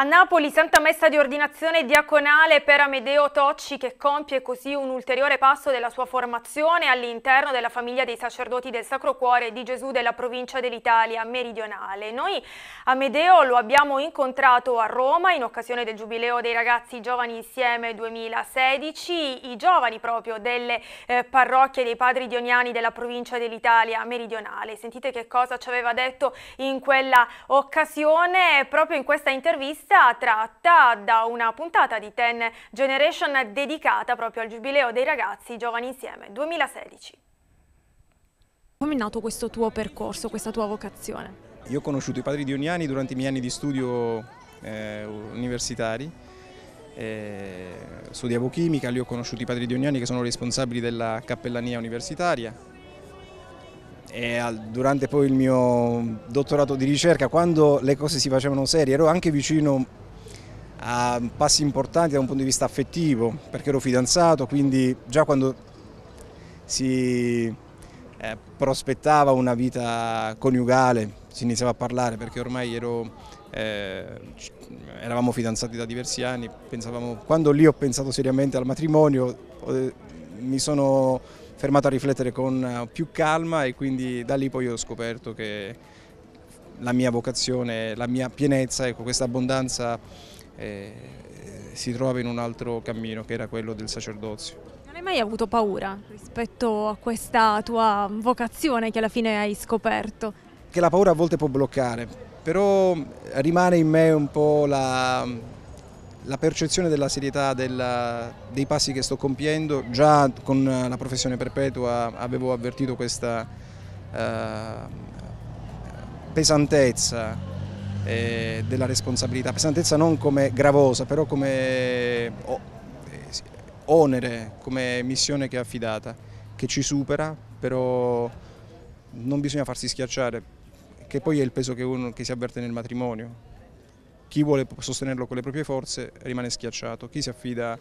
A Napoli, Santa Messa di ordinazione diaconale per Amedeo Tocci che compie così un ulteriore passo della sua formazione all'interno della famiglia dei sacerdoti del Sacro Cuore di Gesù della provincia dell'Italia meridionale. Noi Amedeo lo abbiamo incontrato a Roma in occasione del Giubileo dei ragazzi giovani insieme 2016, i giovani proprio delle eh, parrocchie dei padri dioniani della provincia dell'Italia meridionale. Sentite che cosa ci aveva detto in quella occasione proprio in questa intervista intervista tratta da una puntata di Ten Generation dedicata proprio al giubileo dei ragazzi Giovani Insieme 2016. Come è nato questo tuo percorso, questa tua vocazione? Io ho conosciuto i padri di Oniani durante i miei anni di studio eh, universitari, eh, studiavo chimica, lì ho conosciuto i padri di Oniani che sono responsabili della cappellania universitaria, e durante poi il mio dottorato di ricerca, quando le cose si facevano serie, ero anche vicino a passi importanti da un punto di vista affettivo, perché ero fidanzato, quindi già quando si eh, prospettava una vita coniugale si iniziava a parlare, perché ormai ero, eh, eravamo fidanzati da diversi anni, pensavamo, quando lì ho pensato seriamente al matrimonio, eh, mi sono fermato a riflettere con eh, più calma e quindi da lì poi ho scoperto che la mia vocazione, la mia pienezza, ecco, questa abbondanza eh, si trova in un altro cammino che era quello del sacerdozio. Non hai mai avuto paura rispetto a questa tua vocazione che alla fine hai scoperto? Che la paura a volte può bloccare, però rimane in me un po' la, la percezione della serietà della, dei passi che sto compiendo, già con la professione perpetua avevo avvertito questa eh, pesantezza eh, della responsabilità, pesantezza non come gravosa, però come eh, onere, come missione che è affidata, che ci supera, però non bisogna farsi schiacciare, che poi è il peso che, uno, che si avverte nel matrimonio. Chi vuole sostenerlo con le proprie forze rimane schiacciato, chi si affida eh,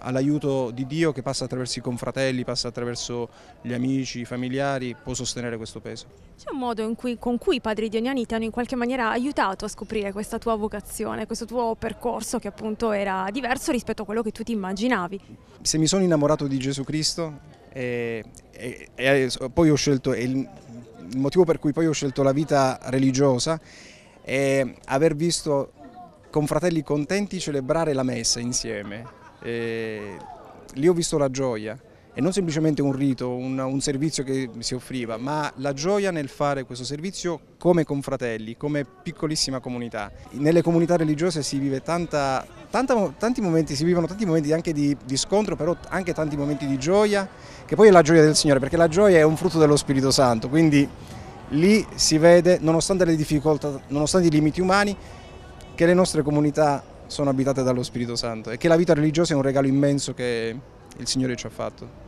all'aiuto di Dio che passa attraverso i confratelli, passa attraverso gli amici, i familiari, può sostenere questo peso. C'è un modo cui, con cui i padri dioniani ti hanno in qualche maniera aiutato a scoprire questa tua vocazione, questo tuo percorso che appunto era diverso rispetto a quello che tu ti immaginavi? Se mi sono innamorato di Gesù Cristo e, e, e poi ho scelto il motivo per cui poi ho scelto la vita religiosa e aver visto confratelli contenti celebrare la messa insieme. E lì ho visto la gioia e non semplicemente un rito, un, un, servizio che si offriva, ma la gioia nel fare questo servizio come confratelli, come piccolissima comunità. Nelle comunità religiose si vive tanta, tanta, tanti momenti, si vivono tanti momenti anche di, di, scontro, però anche tanti momenti di gioia, che poi è la gioia del Signore, perché la gioia è un frutto dello Spirito Santo, quindi lì si vede, nonostante le difficoltà, nonostante i limiti umani, che le nostre comunità sono abitate dallo Spirito Santo e che la vita religiosa è un regalo immenso che il Signore ci ha fatto.